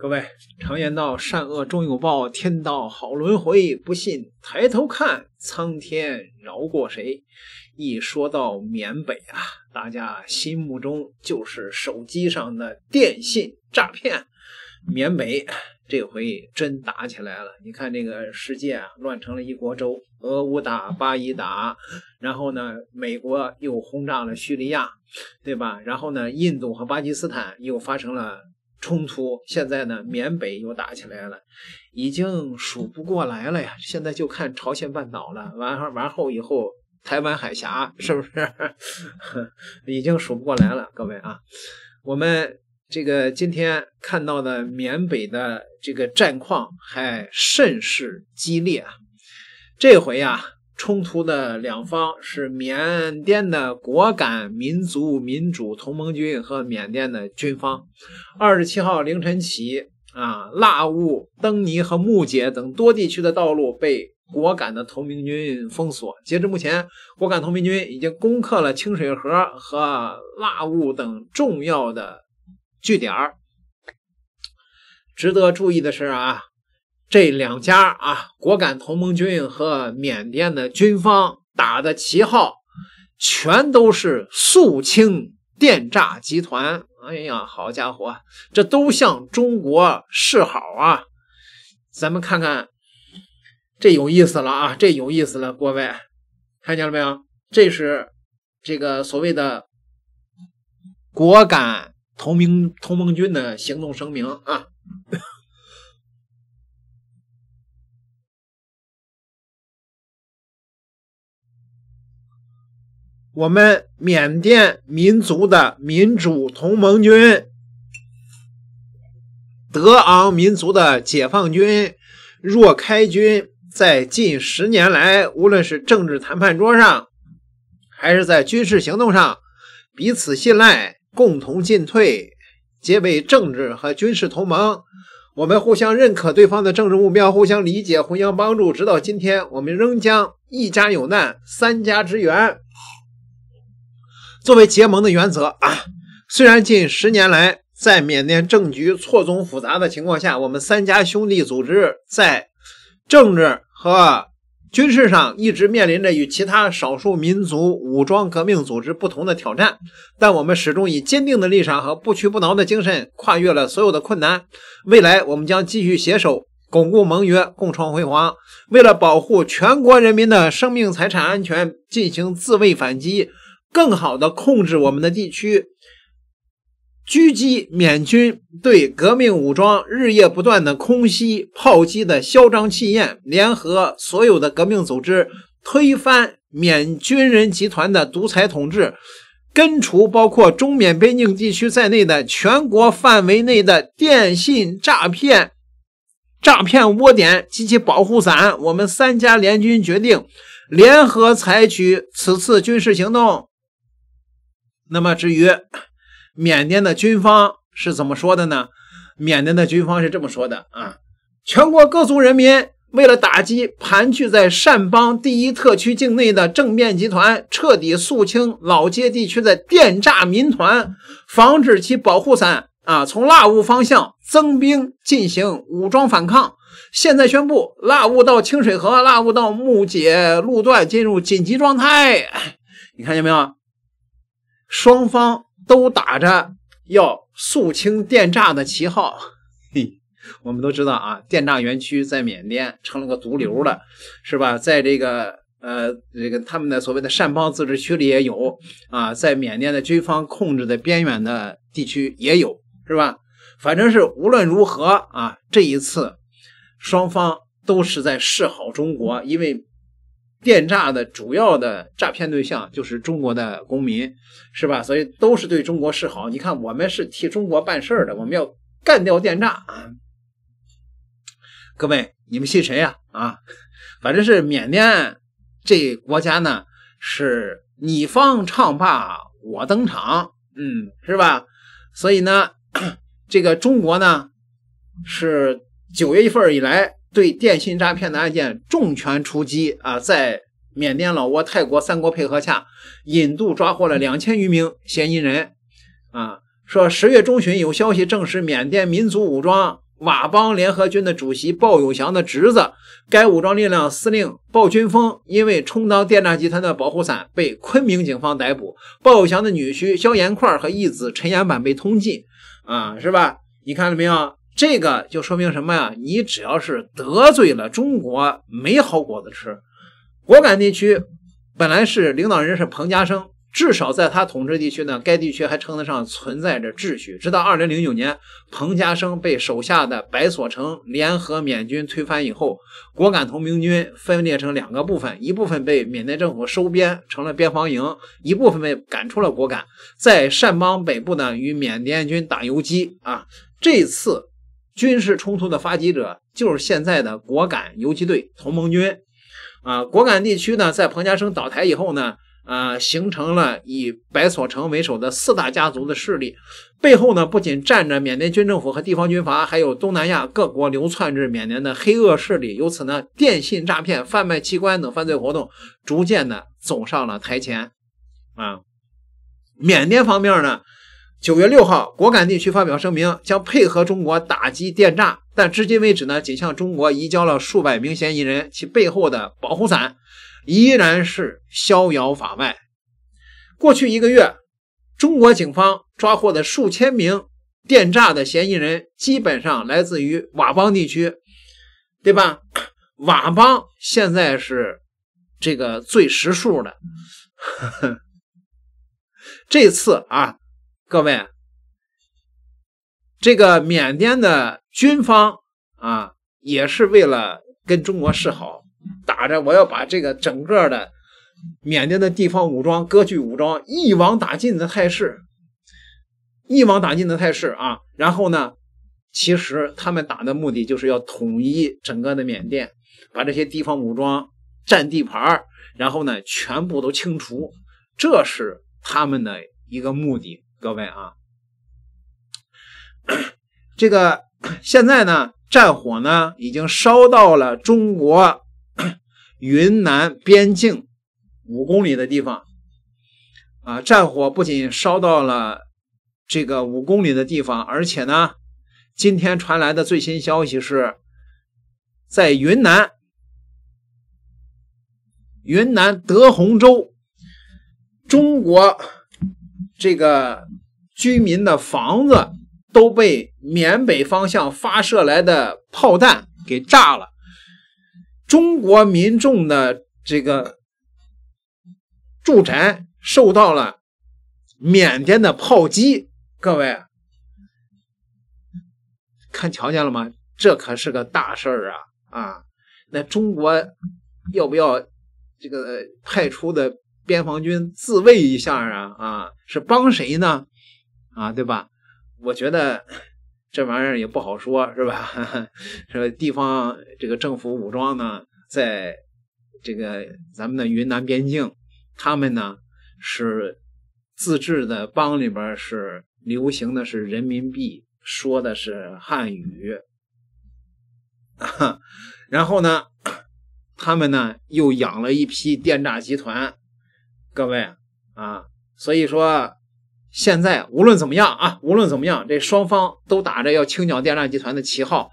各位，常言道，善恶终有报，天道好轮回，不信抬头看，苍天饶过谁。一说到缅北啊，大家心目中就是手机上的电信诈骗。缅北这回真打起来了，你看这个世界啊，乱成了一锅粥。俄乌打，巴以打，然后呢，美国又轰炸了叙利亚，对吧？然后呢，印度和巴基斯坦又发生了。冲突现在呢，缅北又打起来了，已经数不过来了呀！现在就看朝鲜半岛了，完后完后以后，台湾海峡是不是 已经数不过来了？各位啊，我们这个今天看到的缅北的这个战况还甚是激烈啊！这回呀。冲突的两方是缅甸的果敢民族民主同盟军和缅甸的军方。二十七号凌晨起，啊，腊戍、登尼和木姐等多地区的道路被果敢的同盟军封锁。截至目前，果敢同盟军已经攻克了清水河和腊戍等重要的据点值得注意的是啊。这两家啊，果敢同盟军和缅甸的军方打的旗号，全都是肃清电诈集团。哎呀，好家伙，这都向中国示好啊！咱们看看，这有意思了啊，这有意思了，各位，看见了没有？这是这个所谓的果敢同盟同盟军的行动声明啊。我们缅甸民族的民主同盟军、德昂民族的解放军、若开军，在近十年来，无论是政治谈判桌上，还是在军事行动上，彼此信赖，共同进退，结为政治和军事同盟。我们互相认可对方的政治目标，互相理解，互相帮助。直到今天，我们仍将一家有难，三家支援。作为结盟的原则啊，虽然近十年来在缅甸政局错综复杂的情况下，我们三家兄弟组织在政治和军事上一直面临着与其他少数民族武装革命组织不同的挑战，但我们始终以坚定的立场和不屈不挠的精神跨越了所有的困难。未来我们将继续携手巩固盟约，共创辉煌。为了保护全国人民的生命财产安全，进行自卫反击。更好的控制我们的地区，狙击缅军对革命武装日夜不断的空袭炮击的嚣张气焰，联合所有的革命组织推翻缅军人集团的独裁统治，根除包括中缅边境地区在内的全国范围内的电信诈骗诈骗窝点及其保护伞。我们三家联军决定联合采取此次军事行动。那么至于缅甸的军方是怎么说的呢？缅甸的军方是这么说的啊：全国各族人民为了打击盘踞在善邦第一特区境内的政变集团，彻底肃清老街地区的电诈民团，防止其保护伞啊从腊乌方向增兵进行武装反抗，现在宣布腊乌到清水河、腊乌到木姐路段进入紧急状态。你看见没有？双方都打着要肃清电诈的旗号，嘿，我们都知道啊，电诈园区在缅甸成了个毒瘤了，是吧？在这个呃，这个他们的所谓的善邦自治区里也有啊，在缅甸的军方控制的边远的地区也有，是吧？反正是无论如何啊，这一次双方都是在示好中国，因为。电诈的主要的诈骗对象就是中国的公民，是吧？所以都是对中国示好。你看，我们是替中国办事儿的，我们要干掉电诈啊！各位，你们信谁呀？啊，反正是缅甸这国家呢，是你方唱罢我登场，嗯，是吧？所以呢，这个中国呢，是九月份以来。对电信诈骗的案件重拳出击啊，在缅甸、老挝、泰国三国配合下，引渡抓获了两千余名嫌疑人。啊，说十月中旬有消息证实，缅甸民族武装佤邦联合军的主席鲍永祥的侄子，该武装力量司令鲍军峰因为充当电诈集团的保护伞，被昆明警方逮捕。鲍永祥的女婿肖岩块和义子陈岩板被通缉。啊，是吧？你看了没有？这个就说明什么呀？你只要是得罪了中国，没好果子吃。果敢地区本来是领导人是彭家声，至少在他统治地区呢，该地区还称得上存在着秩序。直到二零零九年，彭家声被手下的白所成联合缅军推翻以后，果敢同盟军分裂成两个部分，一部分被缅甸政府收编成了边防营，一部分被赶出了果敢，在善邦北部呢与缅甸军打游击啊，这次。军事冲突的发起者就是现在的果敢游击队同盟军，啊，果敢地区呢，在彭家声倒台以后呢，啊，形成了以白所成为首的四大家族的势力，背后呢，不仅站着缅甸军政府和地方军阀，还有东南亚各国流窜至缅甸的黑恶势力，由此呢，电信诈骗、贩卖器官等犯罪活动逐渐的走上了台前，啊，缅甸方面呢。九月六号，果敢地区发表声明，将配合中国打击电诈，但至今为止呢，仅向中国移交了数百名嫌疑人，其背后的保护伞依然是逍遥法外。过去一个月，中国警方抓获的数千名电诈的嫌疑人，基本上来自于佤邦地区，对吧？佤邦现在是这个最实数的，这次啊。各位，这个缅甸的军方啊，也是为了跟中国示好，打着我要把这个整个的缅甸的地方武装、割据武装一网打尽的态势，一网打尽的态势啊。然后呢，其实他们打的目的就是要统一整个的缅甸，把这些地方武装占地盘，然后呢全部都清除，这是他们的一个目的。各位啊，这个现在呢，战火呢已经烧到了中国云南边境五公里的地方啊。战火不仅烧到了这个五公里的地方，而且呢，今天传来的最新消息是，在云南云南德宏州，中国。这个居民的房子都被缅北方向发射来的炮弹给炸了，中国民众的这个住宅受到了缅甸的炮击。各位看瞧见了吗？这可是个大事儿啊！啊，那中国要不要这个派出的？边防军自卫一下啊啊，是帮谁呢？啊，对吧？我觉得这玩意儿也不好说，是吧？说地方这个政府武装呢，在这个咱们的云南边境，他们呢是自治的，帮里边是流行的是人民币，说的是汉语，然后呢，他们呢又养了一批电诈集团。各位啊，所以说现在无论怎么样啊，无论怎么样，这双方都打着要清剿电诈集团的旗号，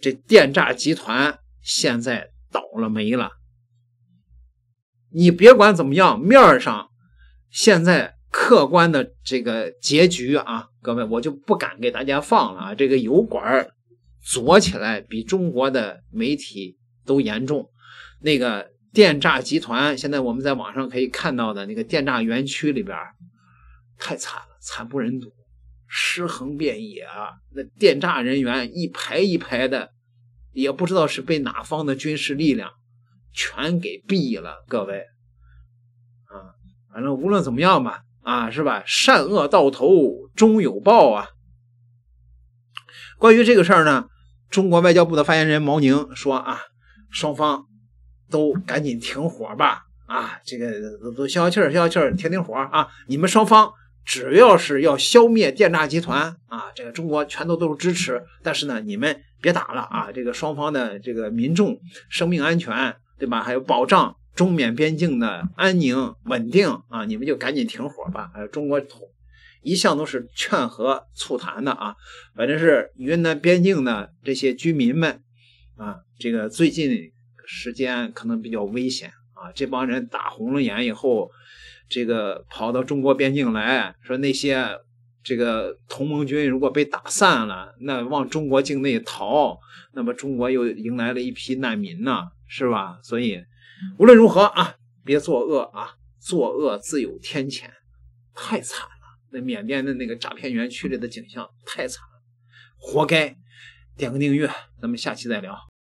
这电诈集团现在倒了霉了。你别管怎么样，面上现在客观的这个结局啊，各位我就不敢给大家放了啊，这个油管儿左起来比中国的媒体都严重，那个。电诈集团现在我们在网上可以看到的那个电诈园区里边，太惨了，惨不忍睹，尸横遍野啊！那电诈人员一排一排的，也不知道是被哪方的军事力量全给毙了。各位，啊，反正无论怎么样吧，啊，是吧？善恶到头终有报啊！关于这个事儿呢，中国外交部的发言人毛宁说啊，双方。都赶紧停火吧！啊，这个都消消气儿，消消气儿，停停火啊！你们双方只要是要消灭电诈集团啊，这个中国全都都是支持。但是呢，你们别打了啊！这个双方的这个民众生命安全，对吧？还有保障中缅边境的安宁稳定啊！你们就赶紧停火吧！有中国一向都是劝和促谈的啊。反正是云南边境的这些居民们啊，这个最近。时间可能比较危险啊！这帮人打红了眼以后，这个跑到中国边境来说，那些这个同盟军如果被打散了，那往中国境内逃，那么中国又迎来了一批难民呢，是吧？所以无论如何啊，别作恶啊，作恶自有天谴，太惨了！那缅甸的那个诈骗园区里的景象太惨了，活该！点个订阅，咱们下期再聊。